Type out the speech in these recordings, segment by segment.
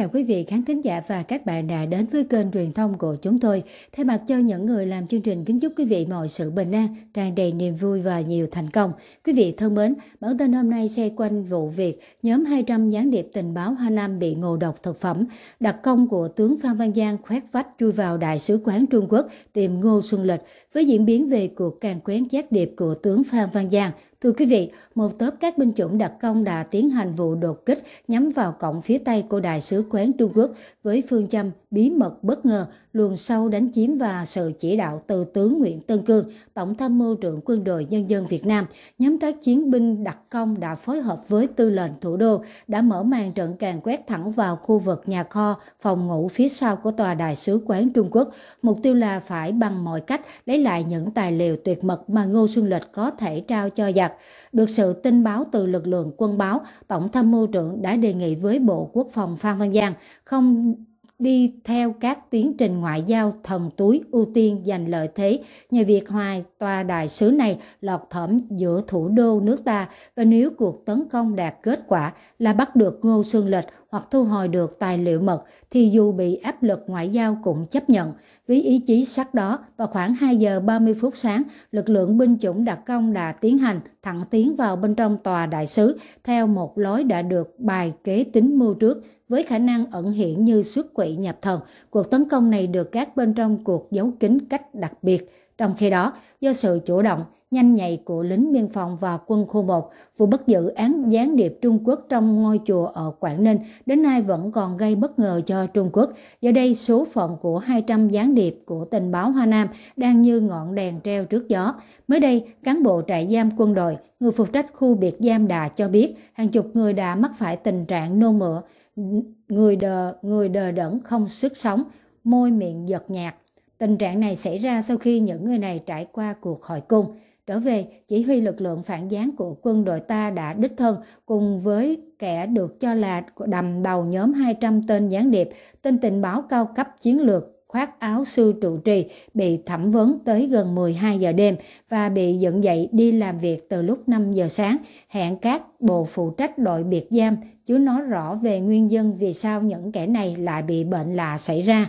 chào quý vị khán thính giả và các bạn đã đến với kênh truyền thông của chúng tôi. Thay mặt cho những người làm chương trình kính chúc quý vị mọi sự bình an, tràn đầy niềm vui và nhiều thành công. Quý vị thân mến, bản tin hôm nay xoay quanh vụ việc nhóm 200 gián điệp tình báo Hà Nam bị ngộ độc thực phẩm. Đặc công của tướng Phan Văn Giang khoét vách chui vào Đại sứ quán Trung Quốc tìm Ngô Xuân Lịch với diễn biến về cuộc càng quén gián điệp của tướng Phan Văn Giang Thưa quý vị, một tớp các binh chủng đặc công đã tiến hành vụ đột kích nhắm vào cổng phía tây của Đại sứ quán Trung Quốc với phương châm bí mật bất ngờ luồn sâu đánh chiếm và sự chỉ đạo từ tướng Nguyễn Tân Cương, Tổng tham mưu trưởng quân đội nhân dân Việt Nam, nhóm các chiến binh đặc công đã phối hợp với tư lệnh thủ đô đã mở màn trận càn quét thẳng vào khu vực nhà kho, phòng ngủ phía sau của tòa đại sứ quán Trung Quốc. Mục tiêu là phải bằng mọi cách lấy lại những tài liệu tuyệt mật mà Ngô Xuân Lịch có thể trao cho giặc. Được sự tin báo từ lực lượng quân báo, Tổng tham mưu trưởng đã đề nghị với Bộ Quốc phòng Phan Văn Giang không đi theo các tiến trình ngoại giao thần túi ưu tiên giành lợi thế nhờ việc hoài tòa đại sứ này lọt thẩm giữa thủ đô nước ta và nếu cuộc tấn công đạt kết quả là bắt được Ngô Xuân Lịch hoặc thu hồi được tài liệu mật thì dù bị áp lực ngoại giao cũng chấp nhận. Với ý chí sắc đó, vào khoảng 2 giờ 30 phút sáng, lực lượng binh chủng đặc công đã tiến hành thẳng tiến vào bên trong tòa đại sứ theo một lối đã được bài kế tính mưu trước với khả năng ẩn hiện như xuất quỷ nhập thần. Cuộc tấn công này được các bên trong cuộc giấu kín cách đặc biệt. Trong khi đó, do sự chủ động, nhanh nhạy của lính biên phòng và quân khu 1, vụ bắt giữ án gián điệp Trung Quốc trong ngôi chùa ở Quảng Ninh đến nay vẫn còn gây bất ngờ cho Trung Quốc. do đây, số phận của 200 gián điệp của tình báo Hoa Nam đang như ngọn đèn treo trước gió. Mới đây, cán bộ trại giam quân đội, người phụ trách khu biệt giam Đà cho biết hàng chục người đã mắc phải tình trạng nô mửa, người đờ người đờ đẫn không sức sống môi miệng giật nhạt tình trạng này xảy ra sau khi những người này trải qua cuộc hội cung trở về chỉ huy lực lượng phản gián của quân đội ta đã đích thân cùng với kẻ được cho là đầm đầu nhóm 200 tên gián điệp tên tình báo cao cấp chiến lược khoác áo sư trụ trì, bị thẩm vấn tới gần 12 giờ đêm và bị dẫn dậy đi làm việc từ lúc 5 giờ sáng, hẹn các bộ phụ trách đội biệt giam chứ nói rõ về nguyên nhân vì sao những kẻ này lại bị bệnh lạ xảy ra.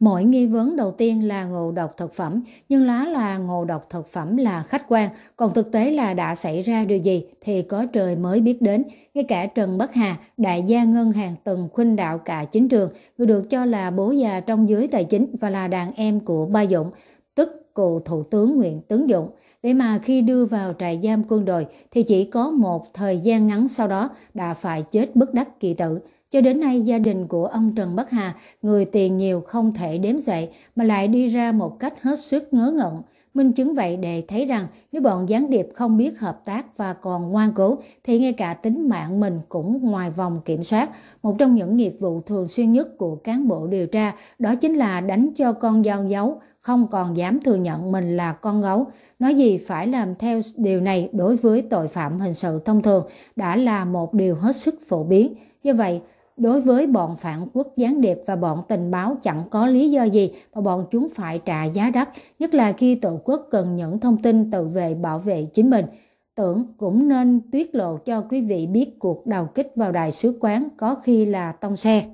Mỗi nghi vấn đầu tiên là ngộ độc thực phẩm, nhưng lá là ngộ độc thực phẩm là khách quan, còn thực tế là đã xảy ra điều gì thì có trời mới biết đến. Ngay cả Trần Bắc Hà, đại gia ngân hàng từng khuynh đạo cả chính trường, người được cho là bố già trong giới tài chính và là đàn em của Ba Dũng, tức cựu Thủ tướng Nguyễn Tấn Dũng. Vậy mà khi đưa vào trại giam quân đội thì chỉ có một thời gian ngắn sau đó đã phải chết bất đắc kỳ tử. Cho đến nay, gia đình của ông Trần Bắc Hà, người tiền nhiều không thể đếm xuể mà lại đi ra một cách hết sức ngớ ngẩn. Minh chứng vậy để thấy rằng nếu bọn gián điệp không biết hợp tác và còn ngoan cố thì ngay cả tính mạng mình cũng ngoài vòng kiểm soát. Một trong những nghiệp vụ thường xuyên nhất của cán bộ điều tra đó chính là đánh cho con dao giấu không còn dám thừa nhận mình là con gấu. Nói gì phải làm theo điều này đối với tội phạm hình sự thông thường đã là một điều hết sức phổ biến. Do vậy, đối với bọn phản quốc gián điệp và bọn tình báo chẳng có lý do gì mà bọn chúng phải trả giá đắt, nhất là khi tổ quốc cần những thông tin tự vệ bảo vệ chính mình. Tưởng cũng nên tiết lộ cho quý vị biết cuộc đào kích vào đại sứ quán có khi là tông xe.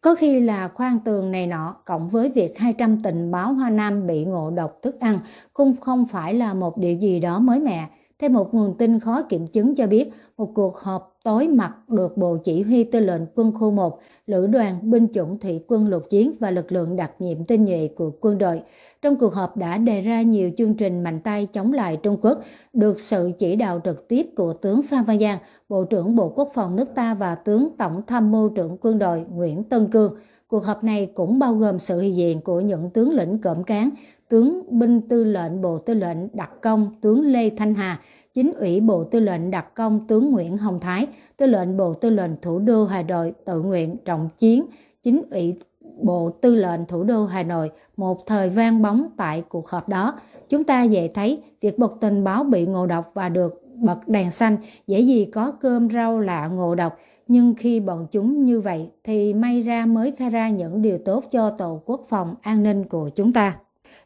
Có khi là khoan tường này nọ, cộng với việc 200 tình báo Hoa Nam bị ngộ độc thức ăn, cũng không phải là một điều gì đó mới mẻ. Theo một nguồn tin khó kiểm chứng cho biết, một cuộc họp tối mặt được Bộ Chỉ huy Tư lệnh Quân khu 1, Lữ đoàn Binh chủng Thủy quân lục chiến và lực lượng đặc nhiệm tinh nhuệ của quân đội. Trong cuộc họp đã đề ra nhiều chương trình mạnh tay chống lại Trung Quốc, được sự chỉ đạo trực tiếp của tướng Phan Văn Giang, Bộ trưởng Bộ Quốc phòng nước ta và tướng Tổng tham mưu trưởng quân đội Nguyễn Tân Cương. Cuộc họp này cũng bao gồm sự hiện diện của những tướng lĩnh cộm cán, tướng binh tư lệnh Bộ Tư lệnh Đặc Công, tướng Lê Thanh Hà, Chính ủy Bộ Tư lệnh đặc công tướng Nguyễn Hồng Thái, Tư lệnh Bộ Tư lệnh Thủ đô Hà Nội tự nguyện trọng chiến, Chính ủy Bộ Tư lệnh Thủ đô Hà Nội một thời vang bóng tại cuộc họp đó. Chúng ta dễ thấy việc bộc tình báo bị ngộ độc và được bật đèn xanh dễ gì có cơm rau lạ ngộ độc nhưng khi bọn chúng như vậy thì may ra mới khai ra những điều tốt cho tổ quốc phòng an ninh của chúng ta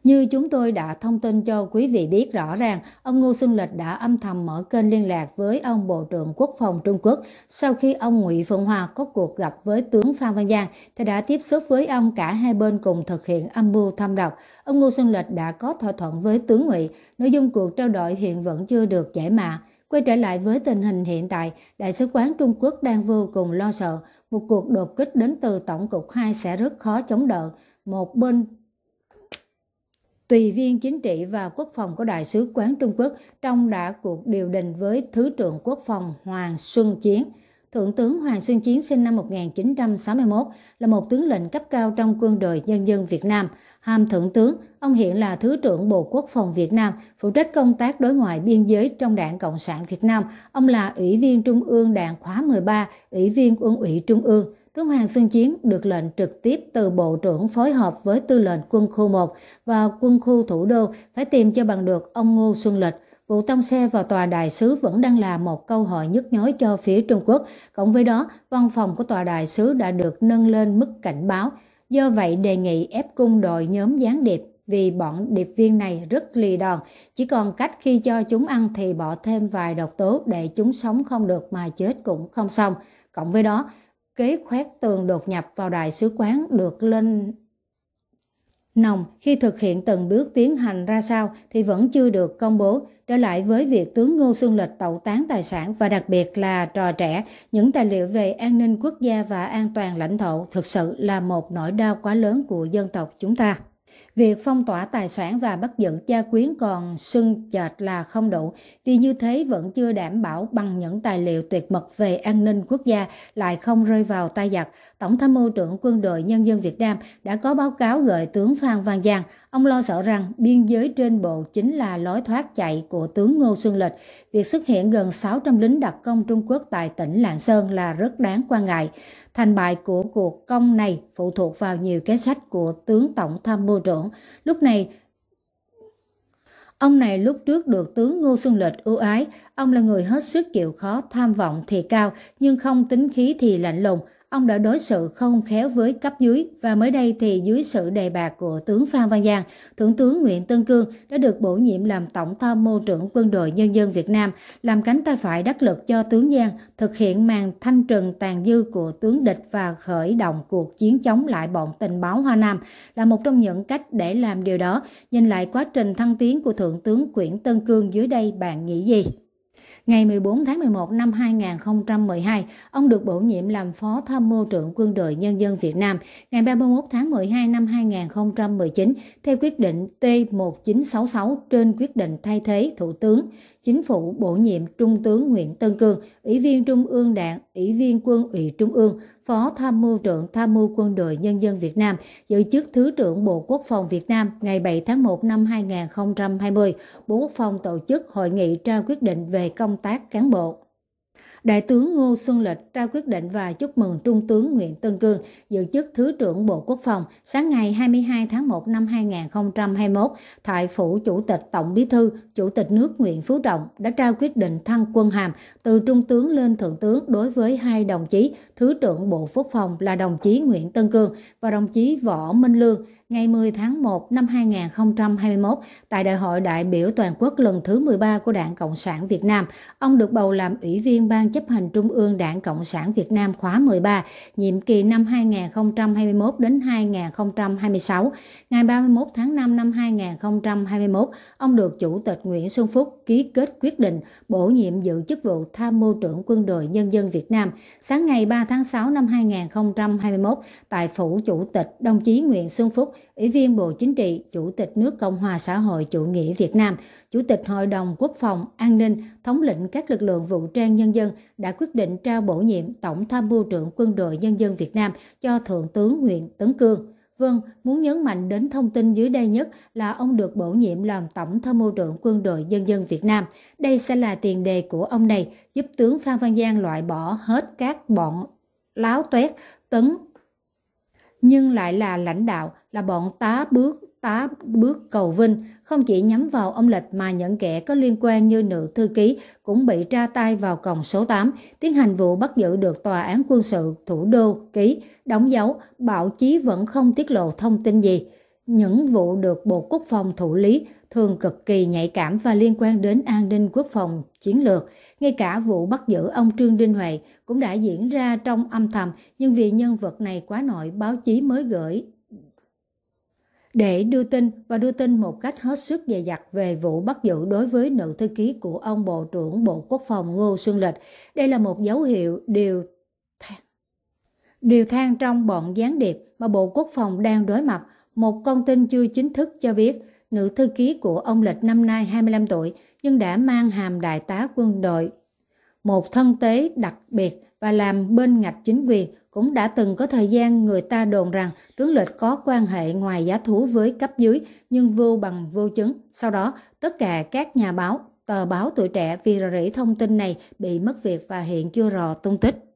như chúng tôi đã thông tin cho quý vị biết rõ ràng, ông Ngô Xuân Lịch đã âm thầm mở kênh liên lạc với ông Bộ trưởng Quốc phòng Trung Quốc. Sau khi ông Ngụy Phượng Hòa có cuộc gặp với tướng Phan Văn Giang, thì đã tiếp xúc với ông cả hai bên cùng thực hiện âm mưu thâm độc. Ông Ngô Xuân Lịch đã có thỏa thuận với tướng Ngụy, nội dung cuộc trao đổi hiện vẫn chưa được giải mã. Quay trở lại với tình hình hiện tại, Đại sứ quán Trung Quốc đang vô cùng lo sợ. Một cuộc đột kích đến từ Tổng cục 2 sẽ rất khó chống đỡ. Một bên tùy viên chính trị và quốc phòng của Đại sứ quán Trung Quốc trong đã cuộc điều đình với Thứ trưởng Quốc phòng Hoàng Xuân Chiến. Thượng tướng Hoàng Xuân Chiến sinh năm 1961 là một tướng lệnh cấp cao trong quân đội nhân dân Việt Nam. Hàm thượng tướng, ông hiện là Thứ trưởng Bộ Quốc phòng Việt Nam, phụ trách công tác đối ngoại biên giới trong Đảng Cộng sản Việt Nam. Ông là Ủy viên Trung ương Đảng khóa 13, Ủy viên Quân ủy Trung ương. Tướng Hoàng Xuân Chiến được lệnh trực tiếp từ Bộ trưởng phối hợp với tư lệnh quân khu 1 và quân khu thủ đô phải tìm cho bằng được ông Ngô Xuân Lịch. Vụ tông xe vào tòa đại sứ vẫn đang là một câu hỏi nhức nhối cho phía Trung Quốc. Cộng với đó, văn phòng của tòa đại sứ đã được nâng lên mức cảnh báo. Do vậy, đề nghị ép cung đội nhóm gián điệp vì bọn điệp viên này rất lì đòn. Chỉ còn cách khi cho chúng ăn thì bỏ thêm vài độc tố để chúng sống không được mà chết cũng không xong. Cộng với đó, kế khoét tường đột nhập vào đại sứ quán được lên nòng khi thực hiện từng bước tiến hành ra sao thì vẫn chưa được công bố trở lại với việc tướng ngô xuân lịch tẩu tán tài sản và đặc biệt là trò trẻ những tài liệu về an ninh quốc gia và an toàn lãnh thổ thực sự là một nỗi đau quá lớn của dân tộc chúng ta Việc phong tỏa tài sản và bắt giữ cha quyến còn sưng chệt là không đủ, vì như thế vẫn chưa đảm bảo bằng những tài liệu tuyệt mật về an ninh quốc gia lại không rơi vào tay giặc. Tổng tham mưu trưởng quân đội nhân dân Việt Nam đã có báo cáo gửi tướng Phan Văn Giang. Ông lo sợ rằng biên giới trên bộ chính là lối thoát chạy của tướng Ngô Xuân Lịch. Việc xuất hiện gần 600 lính đặc công Trung Quốc tại tỉnh Lạng Sơn là rất đáng quan ngại. Thành bại của cuộc công này phụ thuộc vào nhiều kế sách của tướng Tổng tham mưu trưởng ổn. Lúc này, Ông này lúc trước được tướng Ngô Xuân Lịch ưu ái, ông là người hết sức chịu khó, tham vọng thì cao, nhưng không tính khí thì lạnh lùng ông đã đối xử không khéo với cấp dưới và mới đây thì dưới sự đề bạt của tướng Phan Văn Giang, Thượng tướng Nguyễn Tân Cương đã được bổ nhiệm làm Tổng tham mưu trưởng Quân đội Nhân dân Việt Nam, làm cánh tay phải đắc lực cho tướng Giang thực hiện màn thanh trừng tàn dư của tướng địch và khởi động cuộc chiến chống lại bọn tình báo Hoa Nam là một trong những cách để làm điều đó. Nhìn lại quá trình thăng tiến của Thượng tướng Nguyễn Tân Cương dưới đây bạn nghĩ gì? Ngày 14 tháng 11 năm 2012, ông được bổ nhiệm làm Phó Tham mưu trưởng Quân đội Nhân dân Việt Nam. Ngày 31 tháng 12 năm 2019, theo quyết định T1966 trên quyết định thay thế Thủ tướng, Chính phủ bổ nhiệm Trung tướng Nguyễn Tân Cương, Ủy viên Trung ương Đảng, Ủy viên Quân ủy Trung ương, Phó Tham mưu trưởng Tham mưu Quân đội Nhân dân Việt Nam, giữ chức Thứ trưởng Bộ Quốc phòng Việt Nam ngày 7 tháng 1 năm 2020, Bộ Quốc phòng tổ chức hội nghị trao quyết định về công tác cán bộ. Đại tướng Ngô Xuân Lịch trao quyết định và chúc mừng Trung tướng Nguyễn Tân Cương giữ chức Thứ trưởng Bộ Quốc phòng sáng ngày 22 tháng 1 năm 2021 tại Phủ Chủ tịch Tổng Bí thư, Chủ tịch nước Nguyễn Phú Trọng đã trao quyết định thăng quân hàm từ Trung tướng lên Thượng tướng đối với hai đồng chí Thứ trưởng Bộ Quốc phòng là đồng chí Nguyễn Tân Cương và đồng chí Võ Minh Lương ngày 10 tháng 1 năm 2021 tại Đại hội đại biểu toàn quốc lần thứ 13 của Đảng Cộng sản Việt Nam. Ông được bầu làm Ủy viên Ban chấp hành Trung ương Đảng Cộng sản Việt Nam khóa 13, nhiệm kỳ năm 2021 đến 2026. Ngày 31 tháng 5 năm 2021, ông được Chủ tịch Nguyễn Xuân Phúc ký kết quyết định bổ nhiệm giữ chức vụ Tham mưu trưởng Quân đội Nhân dân Việt Nam. Sáng ngày 3 tháng 6 năm 2021, tại Phủ Chủ tịch, đồng chí Nguyễn Xuân Phúc Ủy viên Bộ Chính trị, Chủ tịch nước Cộng hòa xã hội chủ nghĩa Việt Nam, Chủ tịch Hội đồng Quốc phòng, An ninh, thống lĩnh các lực lượng vũ trang nhân dân đã quyết định trao bổ nhiệm Tổng tham mưu trưởng Quân đội Nhân dân Việt Nam cho Thượng tướng Nguyễn Tấn Cương. Vâng, muốn nhấn mạnh đến thông tin dưới đây nhất là ông được bổ nhiệm làm Tổng tham mưu trưởng Quân đội Nhân dân Việt Nam. Đây sẽ là tiền đề của ông này, giúp tướng Phan Văn Giang loại bỏ hết các bọn láo toét, tấn, nhưng lại là lãnh đạo, là bọn tá bước, tá bước cầu vinh, không chỉ nhắm vào ông Lịch mà những kẻ có liên quan như nữ thư ký cũng bị tra tay vào còng số 8, tiến hành vụ bắt giữ được Tòa án quân sự thủ đô ký, đóng dấu, báo chí vẫn không tiết lộ thông tin gì. Những vụ được Bộ Quốc phòng thủ lý thường cực kỳ nhạy cảm và liên quan đến an ninh quốc phòng, chiến lược. Ngay cả vụ bắt giữ ông Trương Đinh Huệ cũng đã diễn ra trong âm thầm, nhưng vì nhân vật này quá nổi, báo chí mới gửi để đưa tin và đưa tin một cách hết sức dè dặt về vụ bắt giữ đối với nữ thư ký của ông Bộ trưởng Bộ Quốc phòng Ngô Xuân Lịch. Đây là một dấu hiệu điều than, điều thang trong bọn gián điệp mà Bộ Quốc phòng đang đối mặt. Một con tin chưa chính thức cho biết nữ thư ký của ông Lịch năm nay 25 tuổi nhưng đã mang hàm đại tá quân đội. Một thân tế đặc biệt và làm bên ngạch chính quyền cũng đã từng có thời gian người ta đồn rằng tướng Lịch có quan hệ ngoài giá thú với cấp dưới nhưng vô bằng vô chứng. Sau đó, tất cả các nhà báo, tờ báo tuổi trẻ vì rỉ thông tin này bị mất việc và hiện chưa rõ tung tích.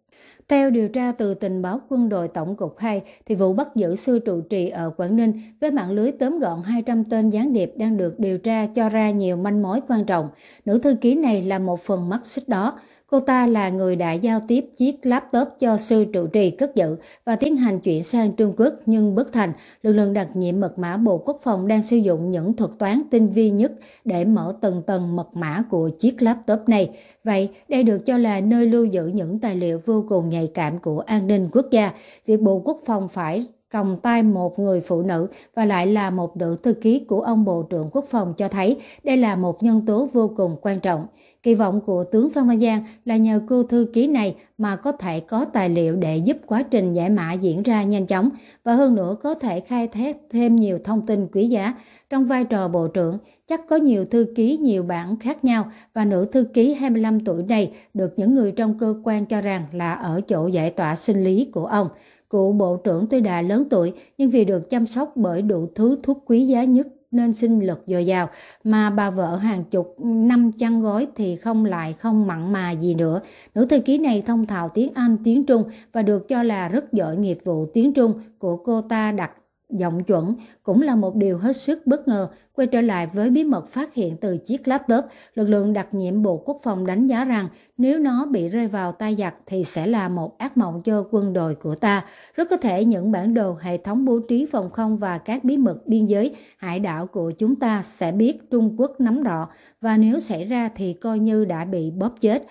Theo điều tra từ tình báo quân đội Tổng cục 2, thì vụ bắt giữ sư trụ trì ở Quảng Ninh với mạng lưới tóm gọn 200 tên gián điệp đang được điều tra cho ra nhiều manh mối quan trọng. Nữ thư ký này là một phần mắt xích đó. Cô ta là người đã giao tiếp chiếc laptop cho sư trụ trì cất giữ và tiến hành chuyển sang Trung Quốc nhưng bất thành. Lực lượng đặc nhiệm mật mã Bộ Quốc phòng đang sử dụng những thuật toán tinh vi nhất để mở từng tầng mật mã của chiếc laptop này. Vậy, đây được cho là nơi lưu giữ những tài liệu vô cùng nhạy cảm của an ninh quốc gia. Việc Bộ Quốc phòng phải còng tay một người phụ nữ và lại là một nữ thư ký của ông Bộ trưởng Quốc phòng cho thấy đây là một nhân tố vô cùng quan trọng. Kỳ vọng của tướng Phan Văn Giang là nhờ cưu thư ký này mà có thể có tài liệu để giúp quá trình giải mã diễn ra nhanh chóng và hơn nữa có thể khai thác thêm nhiều thông tin quý giá. Trong vai trò bộ trưởng, chắc có nhiều thư ký nhiều bản khác nhau và nữ thư ký 25 tuổi này được những người trong cơ quan cho rằng là ở chỗ giải tỏa sinh lý của ông. Cụ bộ trưởng tuy đã lớn tuổi nhưng vì được chăm sóc bởi đủ thứ thuốc quý giá nhất nên sinh lực dồi dào mà bà vợ hàng chục năm chăn gói thì không lại không mặn mà gì nữa. Nữ thư ký này thông thạo tiếng Anh, tiếng Trung và được cho là rất giỏi nghiệp vụ tiếng Trung của cô ta đặt giọng chuẩn cũng là một điều hết sức bất ngờ. Quay trở lại với bí mật phát hiện từ chiếc laptop, lực lượng đặc nhiệm Bộ Quốc phòng đánh giá rằng nếu nó bị rơi vào tay giặc thì sẽ là một ác mộng cho quân đội của ta. Rất có thể những bản đồ, hệ thống bố trí phòng không và các bí mật biên giới, hải đảo của chúng ta sẽ biết Trung Quốc nắm rõ và nếu xảy ra thì coi như đã bị bóp chết.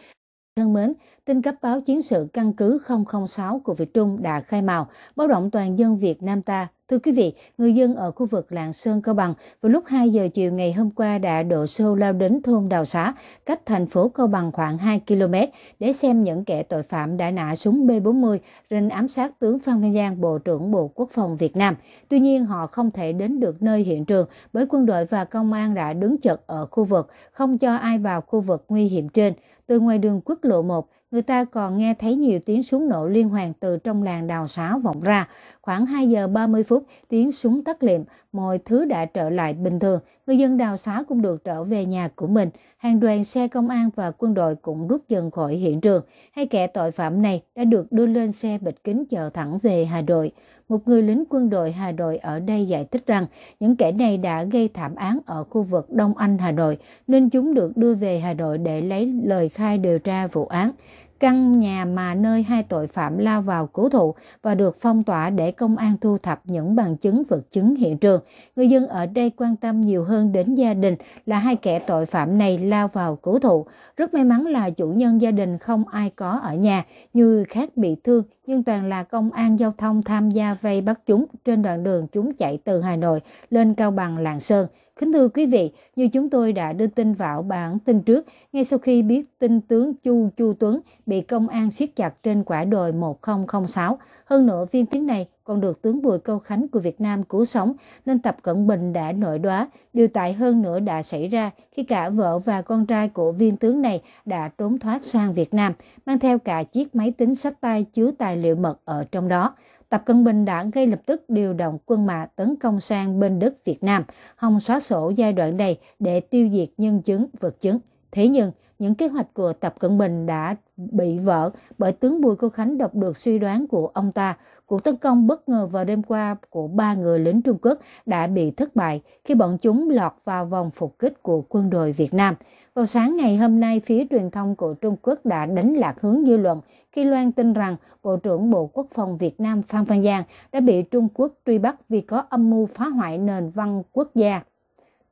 Thân mến, tin cấp báo chiến sự căn cứ 006 của Việt Trung đã khai mào, báo động toàn dân Việt Nam ta. Thưa quý vị, người dân ở khu vực Lạng Sơn Cao Bằng vào lúc 2 giờ chiều ngày hôm qua đã đổ xô lao đến thôn Đào Xá, cách thành phố Cao Bằng khoảng 2 km để xem những kẻ tội phạm đã nã súng B-40 rình ám sát tướng Phan Văn Giang, Bộ trưởng Bộ Quốc phòng Việt Nam. Tuy nhiên, họ không thể đến được nơi hiện trường bởi quân đội và công an đã đứng chật ở khu vực, không cho ai vào khu vực nguy hiểm trên. Từ ngoài đường quốc lộ 1, người ta còn nghe thấy nhiều tiếng súng nổ liên hoàn từ trong làng đào sáo vọng ra. Khoảng 2 giờ 30 phút, tiếng súng tắt liệm, mọi thứ đã trở lại bình thường. Người dân đào sáo cũng được trở về nhà của mình. Hàng đoàn xe công an và quân đội cũng rút dần khỏi hiện trường. Hai kẻ tội phạm này đã được đưa lên xe bịch kính chờ thẳng về Hà Nội một người lính quân đội Hà Nội ở đây giải thích rằng những kẻ này đã gây thảm án ở khu vực Đông Anh, Hà Nội, nên chúng được đưa về Hà Nội để lấy lời khai điều tra vụ án căn nhà mà nơi hai tội phạm lao vào cứu thụ và được phong tỏa để công an thu thập những bằng chứng vật chứng hiện trường. Người dân ở đây quan tâm nhiều hơn đến gia đình là hai kẻ tội phạm này lao vào cứu thụ. Rất may mắn là chủ nhân gia đình không ai có ở nhà, nhiều người khác bị thương nhưng toàn là công an giao thông tham gia vây bắt chúng trên đoạn đường chúng chạy từ Hà Nội lên Cao Bằng Lạng Sơn. Kính thưa quý vị, như chúng tôi đã đưa tin vào bản tin trước, ngay sau khi biết tin tướng Chu Chu Tuấn bị công an siết chặt trên quả đồi 1006, hơn nữa viên tướng này còn được tướng Bùi Câu Khánh của Việt Nam cứu sống nên Tập Cận Bình đã nội đoá. Điều tệ hơn nữa đã xảy ra khi cả vợ và con trai của viên tướng này đã trốn thoát sang Việt Nam, mang theo cả chiếc máy tính sách tay chứa tài liệu mật ở trong đó. Tập Cận Bình đã ngay lập tức điều động quân mã tấn công sang bên đất Việt Nam, hòng xóa sổ giai đoạn này để tiêu diệt nhân chứng, vật chứng. Thế nhưng, những kế hoạch của Tập Cận Bình đã bị vỡ bởi tướng Bùi Cô Khánh đọc được suy đoán của ông ta. Cuộc tấn công bất ngờ vào đêm qua của ba người lính Trung Quốc đã bị thất bại khi bọn chúng lọt vào vòng phục kích của quân đội Việt Nam. Vào sáng ngày hôm nay, phía truyền thông của Trung Quốc đã đánh lạc hướng dư luận khi loan tin rằng Bộ trưởng Bộ Quốc phòng Việt Nam Phan Văn Giang đã bị Trung Quốc truy bắt vì có âm mưu phá hoại nền văn quốc gia.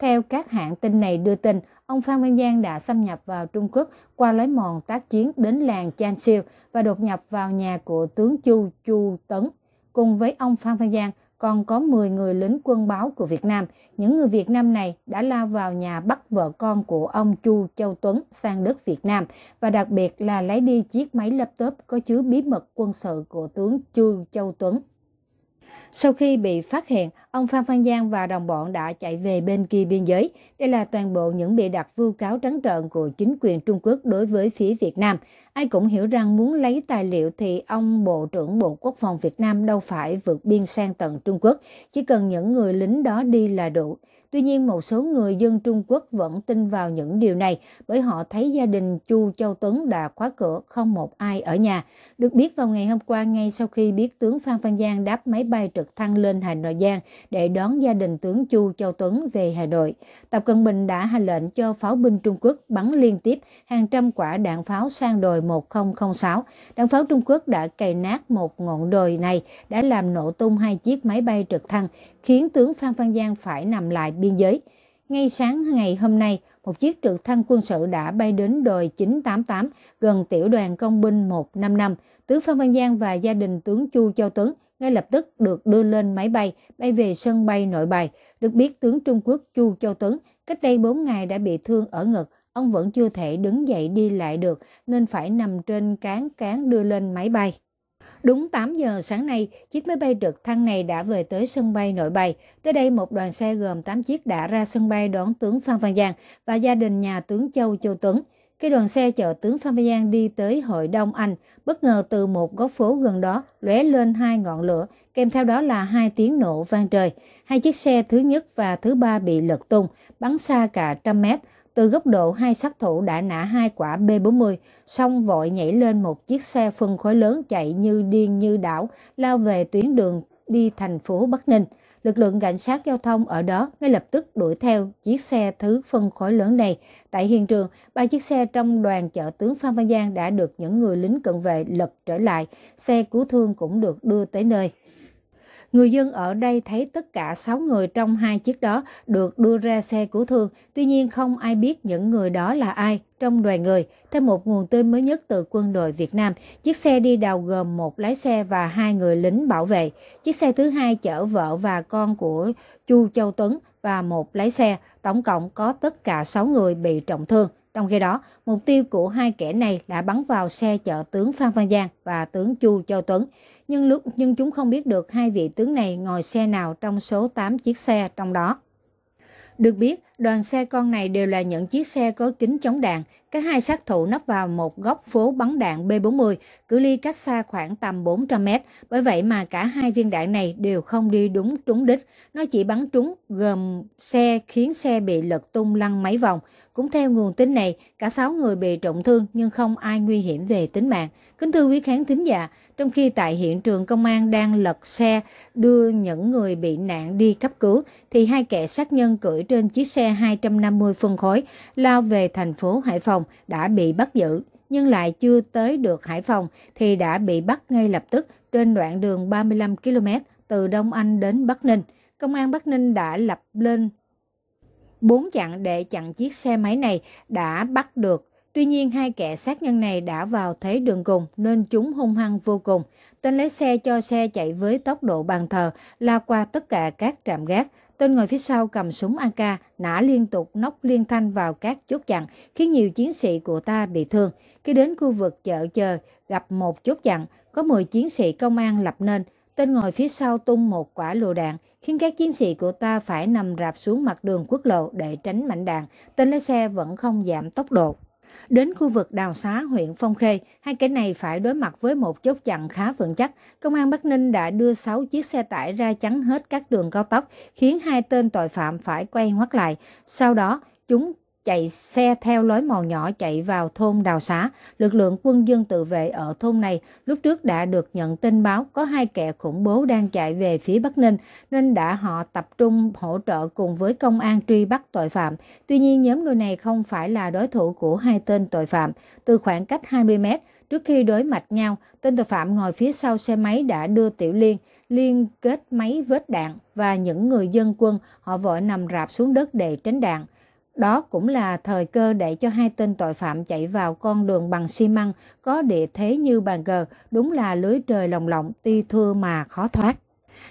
Theo các hãng tin này đưa tin, ông Phan Văn Giang đã xâm nhập vào Trung Quốc qua lối mòn tác chiến đến làng Chansiu và đột nhập vào nhà của tướng Chu Chu Tấn. Cùng với ông Phan Văn Giang còn có 10 người lính quân báo của Việt Nam. Những người Việt Nam này đã lao vào nhà bắt vợ con của ông Chu Châu Tuấn sang đất Việt Nam và đặc biệt là lấy đi chiếc máy laptop có chứa bí mật quân sự của tướng Chu Châu Tuấn. Sau khi bị phát hiện, ông Phan Văn Giang và đồng bọn đã chạy về bên kia biên giới. Đây là toàn bộ những bị đặt vu cáo trắng trợn của chính quyền Trung Quốc đối với phía Việt Nam. Ai cũng hiểu rằng muốn lấy tài liệu thì ông Bộ trưởng Bộ Quốc phòng Việt Nam đâu phải vượt biên sang tận Trung Quốc, chỉ cần những người lính đó đi là đủ. Tuy nhiên, một số người dân Trung Quốc vẫn tin vào những điều này bởi họ thấy gia đình Chu Châu Tuấn đã khóa cửa, không một ai ở nhà. Được biết vào ngày hôm qua, ngay sau khi biết tướng Phan Văn Giang đáp máy bay trực thăng lên Hà Nội Giang để đón gia đình tướng Chu Châu Tuấn về Hà Nội, Tập Cận Bình đã hạ lệnh cho pháo binh Trung Quốc bắn liên tiếp hàng trăm quả đạn pháo sang đồi 1006. Đạn pháo Trung Quốc đã cày nát một ngọn đồi này, đã làm nổ tung hai chiếc máy bay trực thăng, khiến tướng Phan Văn Giang phải nằm lại biên giới. Ngay sáng ngày hôm nay, một chiếc trực thăng quân sự đã bay đến đồi 988 gần tiểu đoàn công binh 155. Tướng Phan Văn Giang và gia đình tướng Chu Châu Tuấn ngay lập tức được đưa lên máy bay, bay về sân bay nội bài. Được biết tướng Trung Quốc Chu Châu Tuấn cách đây 4 ngày đã bị thương ở ngực, ông vẫn chưa thể đứng dậy đi lại được nên phải nằm trên cán cán đưa lên máy bay. Đúng 8 giờ sáng nay, chiếc máy bay trực thăng này đã về tới sân bay nội bài. Tới đây, một đoàn xe gồm 8 chiếc đã ra sân bay đón tướng Phan Văn Giang và gia đình nhà tướng Châu Châu Tuấn. Khi đoàn xe chở tướng Phan Văn Giang đi tới Hội Đông Anh, bất ngờ từ một góc phố gần đó lóe lên hai ngọn lửa, kèm theo đó là hai tiếng nổ vang trời. Hai chiếc xe thứ nhất và thứ ba bị lật tung, bắn xa cả trăm mét. Từ góc độ hai sát thủ đã nã hai quả B40, xong vội nhảy lên một chiếc xe phân khối lớn chạy như điên như đảo, lao về tuyến đường đi thành phố Bắc Ninh. Lực lượng cảnh sát giao thông ở đó ngay lập tức đuổi theo chiếc xe thứ phân khối lớn này. Tại hiện trường, ba chiếc xe trong đoàn chở tướng Phan Văn Giang đã được những người lính cận vệ lật trở lại. Xe cứu thương cũng được đưa tới nơi. Người dân ở đây thấy tất cả 6 người trong hai chiếc đó được đưa ra xe cứu thương, tuy nhiên không ai biết những người đó là ai trong đoàn người. Theo một nguồn tin mới nhất từ quân đội Việt Nam, chiếc xe đi đầu gồm một lái xe và hai người lính bảo vệ. Chiếc xe thứ hai chở vợ và con của Chu Châu Tuấn và một lái xe, tổng cộng có tất cả 6 người bị trọng thương. Trong khi đó, mục tiêu của hai kẻ này là bắn vào xe chở tướng Phan Văn Giang và tướng Chu Châu Tuấn. Nhưng lúc nhưng chúng không biết được hai vị tướng này ngồi xe nào trong số 8 chiếc xe trong đó. Được biết, đoàn xe con này đều là những chiếc xe có kính chống đạn. Cả hai sát thủ nấp vào một góc phố bắn đạn B40, cự ly cách xa khoảng tầm 400 m Bởi vậy mà cả hai viên đạn này đều không đi đúng trúng đích. Nó chỉ bắn trúng gồm xe khiến xe bị lật tung lăn mấy vòng. Cũng theo nguồn tin này, cả 6 người bị trọng thương nhưng không ai nguy hiểm về tính mạng. Kính thưa quý khán thính giả, trong khi tại hiện trường công an đang lật xe đưa những người bị nạn đi cấp cứu, thì hai kẻ sát nhân cưỡi trên chiếc xe 250 phân khối lao về thành phố Hải Phòng đã bị bắt giữ, nhưng lại chưa tới được Hải Phòng thì đã bị bắt ngay lập tức trên đoạn đường 35 km từ Đông Anh đến Bắc Ninh. Công an Bắc Ninh đã lập lên 4 chặn để chặn chiếc xe máy này đã bắt được Tuy nhiên, hai kẻ sát nhân này đã vào thế đường cùng nên chúng hung hăng vô cùng. Tên lái xe cho xe chạy với tốc độ bàn thờ, lao qua tất cả các trạm gác, Tên ngồi phía sau cầm súng AK, nã liên tục nóc liên thanh vào các chốt chặn, khiến nhiều chiến sĩ của ta bị thương. Khi đến khu vực chợ chờ, gặp một chốt chặn, có 10 chiến sĩ công an lập nên. Tên ngồi phía sau tung một quả lựu đạn, khiến các chiến sĩ của ta phải nằm rạp xuống mặt đường quốc lộ để tránh mảnh đạn. Tên lái xe vẫn không giảm tốc độ. Đến khu vực Đào Xá, huyện Phong Khê, hai kẻ này phải đối mặt với một chốt chặn khá vững chắc. Công an Bắc Ninh đã đưa 6 chiếc xe tải ra chắn hết các đường cao tốc, khiến hai tên tội phạm phải quay ngoắt lại. Sau đó, chúng chạy xe theo lối mòn nhỏ chạy vào thôn Đào Xá. Lực lượng quân dân tự vệ ở thôn này lúc trước đã được nhận tin báo có hai kẻ khủng bố đang chạy về phía Bắc Ninh nên đã họ tập trung hỗ trợ cùng với công an truy bắt tội phạm. Tuy nhiên nhóm người này không phải là đối thủ của hai tên tội phạm. Từ khoảng cách 20 mét, trước khi đối mặt nhau, tên tội phạm ngồi phía sau xe máy đã đưa Tiểu Liên liên kết máy vết đạn và những người dân quân họ vội nằm rạp xuống đất để tránh đạn. Đó cũng là thời cơ để cho hai tên tội phạm chạy vào con đường bằng xi măng có địa thế như bàn cờ, đúng là lưới trời lồng lộng, ti thưa mà khó thoát.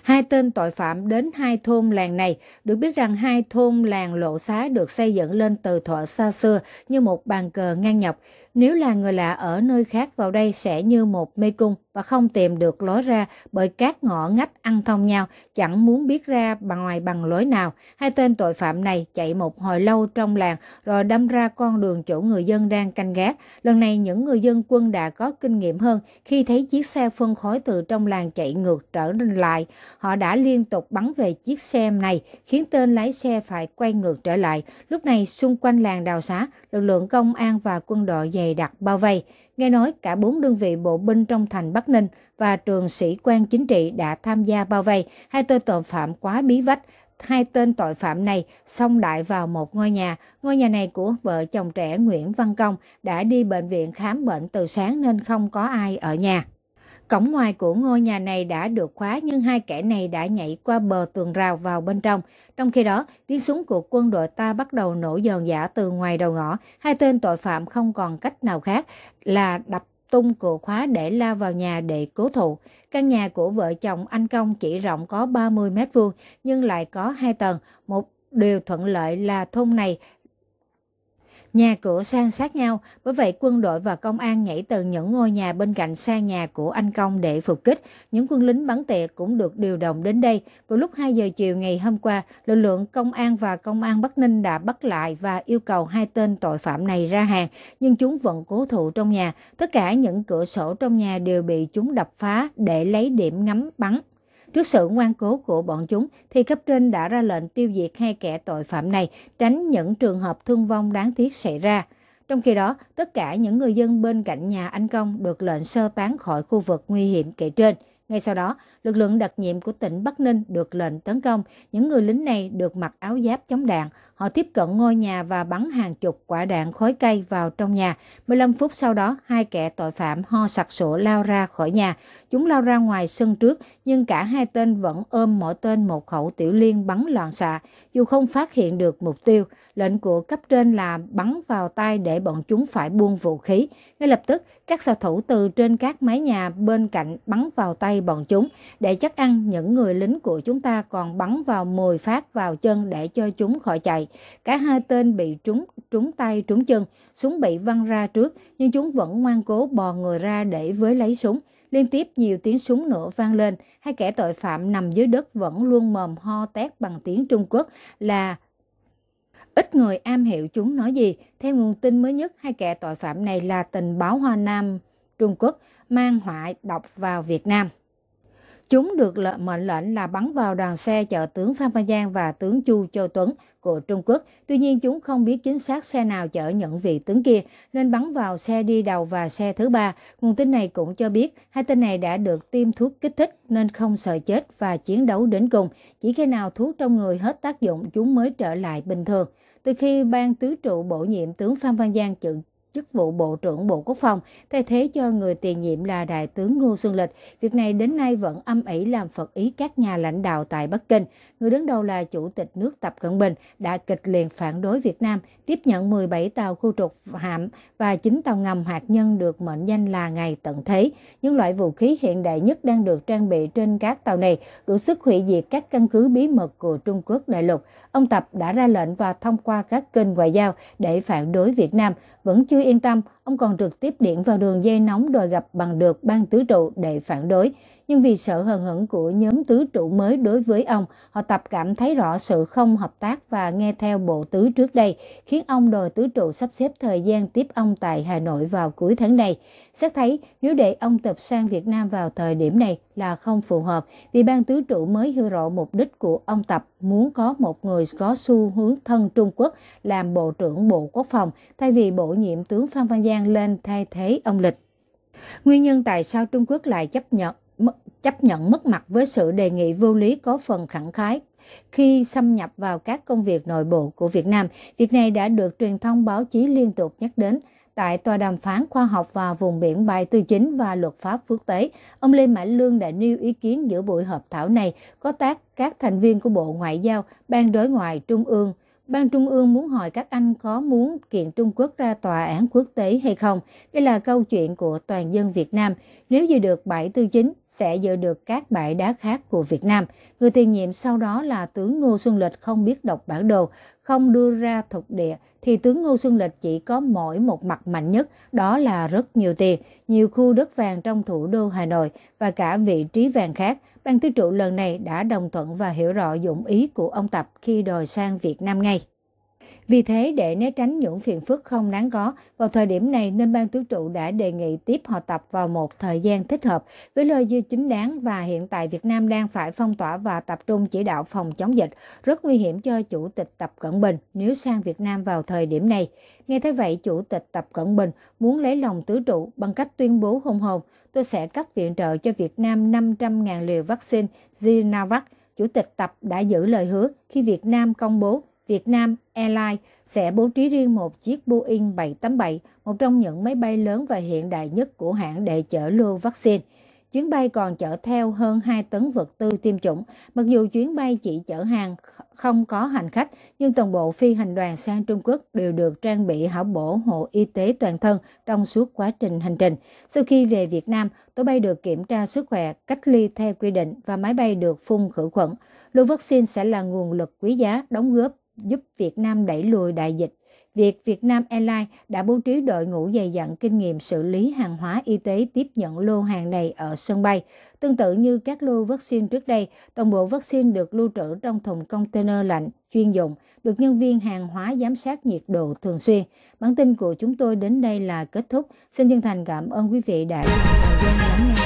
Hai tên tội phạm đến hai thôn làng này, được biết rằng hai thôn làng lộ xá được xây dựng lên từ thuở xa xưa như một bàn cờ ngang nhọc. Nếu là người lạ ở nơi khác vào đây sẽ như một mê cung và không tìm được lối ra bởi các ngõ ngách ăn thông nhau, chẳng muốn biết ra bằng ngoài bằng lối nào. Hai tên tội phạm này chạy một hồi lâu trong làng rồi đâm ra con đường chỗ người dân đang canh gác. Lần này những người dân quân đã có kinh nghiệm hơn khi thấy chiếc xe phân khối từ trong làng chạy ngược trở lại. Họ đã liên tục bắn về chiếc xe này khiến tên lái xe phải quay ngược trở lại. Lúc này xung quanh làng đào xá, lực lượng công an và quân đội dàn dày đặc bao vây. Nghe nói cả bốn đơn vị bộ binh trong thành Bắc Ninh và trường sĩ quan chính trị đã tham gia bao vây. Hai tên tội phạm quá bí vách. Hai tên tội phạm này xông đại vào một ngôi nhà. Ngôi nhà này của vợ chồng trẻ Nguyễn Văn Công đã đi bệnh viện khám bệnh từ sáng nên không có ai ở nhà. Cổng ngoài của ngôi nhà này đã được khóa nhưng hai kẻ này đã nhảy qua bờ tường rào vào bên trong. Trong khi đó, tiếng súng của quân đội ta bắt đầu nổ giòn giả từ ngoài đầu ngõ. Hai tên tội phạm không còn cách nào khác là đập tung cửa khóa để lao vào nhà để cố thủ. Căn nhà của vợ chồng anh Công chỉ rộng có 30 mét vuông nhưng lại có hai tầng. Một điều thuận lợi là thôn này Nhà cửa san sát nhau, bởi vậy quân đội và công an nhảy từ những ngôi nhà bên cạnh sang nhà của anh Công để phục kích. Những quân lính bắn tỉa cũng được điều động đến đây. Vào lúc 2 giờ chiều ngày hôm qua, lực lượng công an và công an Bắc Ninh đã bắt lại và yêu cầu hai tên tội phạm này ra hàng, nhưng chúng vẫn cố thủ trong nhà. Tất cả những cửa sổ trong nhà đều bị chúng đập phá để lấy điểm ngắm bắn. Trước sự ngoan cố của bọn chúng thì cấp trên đã ra lệnh tiêu diệt hai kẻ tội phạm này tránh những trường hợp thương vong đáng tiếc xảy ra. Trong khi đó, tất cả những người dân bên cạnh nhà anh Công được lệnh sơ tán khỏi khu vực nguy hiểm kể trên – ngay sau đó, lực lượng đặc nhiệm của tỉnh Bắc Ninh được lệnh tấn công. Những người lính này được mặc áo giáp chống đạn. Họ tiếp cận ngôi nhà và bắn hàng chục quả đạn khói cây vào trong nhà. 15 phút sau đó, hai kẻ tội phạm ho sặc sụa lao ra khỏi nhà. Chúng lao ra ngoài sân trước, nhưng cả hai tên vẫn ôm mỗi tên một khẩu tiểu liên bắn loạn xạ, dù không phát hiện được mục tiêu. Lệnh của cấp trên là bắn vào tay để bọn chúng phải buông vũ khí. Ngay lập tức, các xạ thủ từ trên các mái nhà bên cạnh bắn vào tay bọn chúng để chắc ăn những người lính của chúng ta còn bắn vào mồi phát vào chân để cho chúng khỏi chạy. Cả hai tên bị trúng trúng tay trúng chân, súng bị văng ra trước nhưng chúng vẫn ngoan cố bò người ra để với lấy súng. Liên tiếp nhiều tiếng súng nổ vang lên, hai kẻ tội phạm nằm dưới đất vẫn luôn mồm ho tét bằng tiếng Trung Quốc là Ít người am hiểu chúng nói gì. Theo nguồn tin mới nhất, hai kẻ tội phạm này là tình báo Hoa Nam Trung Quốc mang họa độc vào Việt Nam. Chúng được lệnh mệnh lệnh là bắn vào đoàn xe chở tướng Phan Văn Giang và tướng Chu Châu Tuấn của Trung Quốc. Tuy nhiên chúng không biết chính xác xe nào chở những vị tướng kia nên bắn vào xe đi đầu và xe thứ ba. Nguồn tin này cũng cho biết hai tên này đã được tiêm thuốc kích thích nên không sợ chết và chiến đấu đến cùng. Chỉ khi nào thuốc trong người hết tác dụng chúng mới trở lại bình thường. Từ khi ban tứ trụ bổ nhiệm tướng Phan Văn Giang chịu chức vụ Bộ trưởng Bộ Quốc phòng, thay thế cho người tiền nhiệm là Đại tướng Ngô Xuân Lịch. Việc này đến nay vẫn âm ỉ làm phật ý các nhà lãnh đạo tại Bắc Kinh. Người đứng đầu là Chủ tịch nước Tập Cận Bình đã kịch liệt phản đối Việt Nam tiếp nhận 17 tàu khu trục hạm và 9 tàu ngầm hạt nhân được mệnh danh là ngày tận thế. Những loại vũ khí hiện đại nhất đang được trang bị trên các tàu này đủ sức hủy diệt các căn cứ bí mật của Trung Quốc đại lục. Ông Tập đã ra lệnh và thông qua các kênh ngoại giao để phản đối Việt Nam, vẫn chưa chưa yên tâm, ông còn trực tiếp điện vào đường dây nóng đòi gặp bằng được ban tứ trụ để phản đối, nhưng vì sợ hờn hững của nhóm tứ trụ mới đối với ông, họ tập cảm thấy rõ sự không hợp tác và nghe theo bộ tứ trước đây, khiến ông đòi tứ trụ sắp xếp thời gian tiếp ông tại Hà Nội vào cuối tháng này. Xét thấy, nếu để ông tập sang Việt Nam vào thời điểm này là không phù hợp, vì ban tứ trụ mới hiểu rõ mục đích của ông Tập muốn có một người có xu hướng thân Trung Quốc làm Bộ trưởng Bộ Quốc phòng, thay vì bổ nhiệm tướng Phan Văn Giang lên thay thế ông Lịch. Nguyên nhân tại sao Trung Quốc lại chấp nhận chấp nhận mất mặt với sự đề nghị vô lý có phần khẳng khái khi xâm nhập vào các công việc nội bộ của Việt Nam. Việc này đã được truyền thông báo chí liên tục nhắc đến. Tại Tòa đàm phán khoa học và vùng biển bài tư chính và luật pháp quốc tế, ông Lê Mãi Lương đã nêu ý kiến giữa buổi họp thảo này có tác các thành viên của Bộ Ngoại giao, Ban đối ngoại Trung ương, Ban Trung ương muốn hỏi các anh có muốn kiện Trung Quốc ra tòa án quốc tế hay không. Đây là câu chuyện của toàn dân Việt Nam. Nếu giữ được tư chính sẽ giữ được các bãi đá khác của Việt Nam. Người tiền nhiệm sau đó là tướng Ngô Xuân Lịch không biết đọc bản đồ, không đưa ra thực địa thì tướng Ngô Xuân Lịch chỉ có mỗi một mặt mạnh nhất, đó là rất nhiều tiền, nhiều khu đất vàng trong thủ đô Hà Nội và cả vị trí vàng khác. Ban tư trụ lần này đã đồng thuận và hiểu rõ dụng ý của ông Tập khi đòi sang Việt Nam ngay. Vì thế, để né tránh những phiền phức không đáng có, vào thời điểm này nên ban tứ trụ đã đề nghị tiếp họ tập vào một thời gian thích hợp với lời dư chính đáng và hiện tại Việt Nam đang phải phong tỏa và tập trung chỉ đạo phòng chống dịch, rất nguy hiểm cho Chủ tịch Tập Cận Bình nếu sang Việt Nam vào thời điểm này. Nghe thế vậy, Chủ tịch Tập Cận Bình muốn lấy lòng tứ trụ bằng cách tuyên bố hùng hồn, tôi sẽ cấp viện trợ cho Việt Nam 500.000 liều vaccine Zinavac. Chủ tịch Tập đã giữ lời hứa khi Việt Nam công bố Việt Nam Airlines sẽ bố trí riêng một chiếc Boeing 787, một trong những máy bay lớn và hiện đại nhất của hãng để chở lô vaccine. Chuyến bay còn chở theo hơn 2 tấn vật tư tiêm chủng. Mặc dù chuyến bay chỉ chở hàng không có hành khách, nhưng toàn bộ phi hành đoàn sang Trung Quốc đều được trang bị hảo bổ hộ y tế toàn thân trong suốt quá trình hành trình. Sau khi về Việt Nam, tổ bay được kiểm tra sức khỏe, cách ly theo quy định và máy bay được phun khử khuẩn. Lô vaccine sẽ là nguồn lực quý giá đóng góp giúp Việt Nam đẩy lùi đại dịch, việc Việt Nam Airlines đã bố trí đội ngũ dày dặn kinh nghiệm xử lý hàng hóa y tế tiếp nhận lô hàng này ở sân bay. Tương tự như các lô vaccine trước đây, toàn bộ vaccine được lưu trữ trong thùng container lạnh chuyên dụng, được nhân viên hàng hóa giám sát nhiệt độ thường xuyên. Bản tin của chúng tôi đến đây là kết thúc. Xin chân thành cảm ơn quý vị đã dành thời gian lắng nghe.